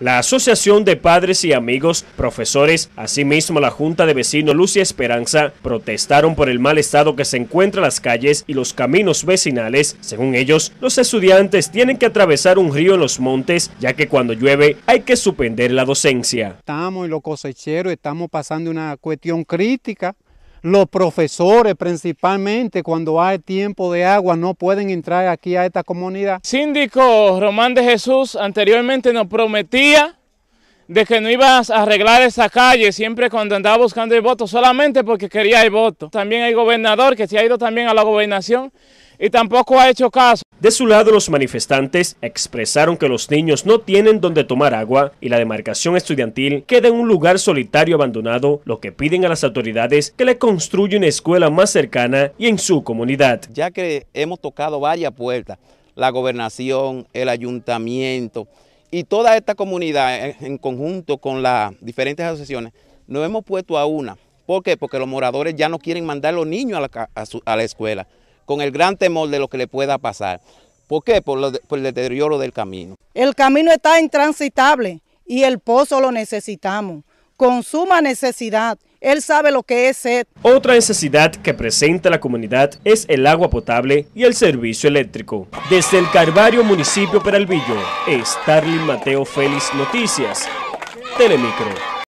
la Asociación de Padres y Amigos, Profesores, asimismo la Junta de Vecinos Lucia Esperanza, protestaron por el mal estado que se encuentra las calles y los caminos vecinales. Según ellos, los estudiantes tienen que atravesar un río en los montes, ya que cuando llueve hay que suspender la docencia. Estamos y los cosecheros estamos pasando una cuestión crítica los profesores principalmente cuando hay tiempo de agua no pueden entrar aquí a esta comunidad. Síndico Román de Jesús anteriormente nos prometía de que no ibas a arreglar esa calle siempre cuando andaba buscando el voto, solamente porque quería el voto. También hay gobernador que se ha ido también a la gobernación y tampoco ha hecho caso. De su lado, los manifestantes expresaron que los niños no tienen donde tomar agua y la demarcación estudiantil queda en un lugar solitario abandonado, lo que piden a las autoridades que le construya una escuela más cercana y en su comunidad. Ya que hemos tocado varias puertas, la gobernación, el ayuntamiento y toda esta comunidad en conjunto con las diferentes asociaciones, nos hemos puesto a una. ¿Por qué? Porque los moradores ya no quieren mandar a los niños a la escuela con el gran temor de lo que le pueda pasar. ¿Por qué? Por, el deterioro del camino. El camino está intransitable y el pozo lo necesitamos con suma necesidad. Él sabe lo que es sed. Otra necesidad que presenta la comunidad es el agua potable y el servicio eléctrico. Desde el Carvario, municipio Peralvillo, Starling Mateo Félix Noticias, Telemicro.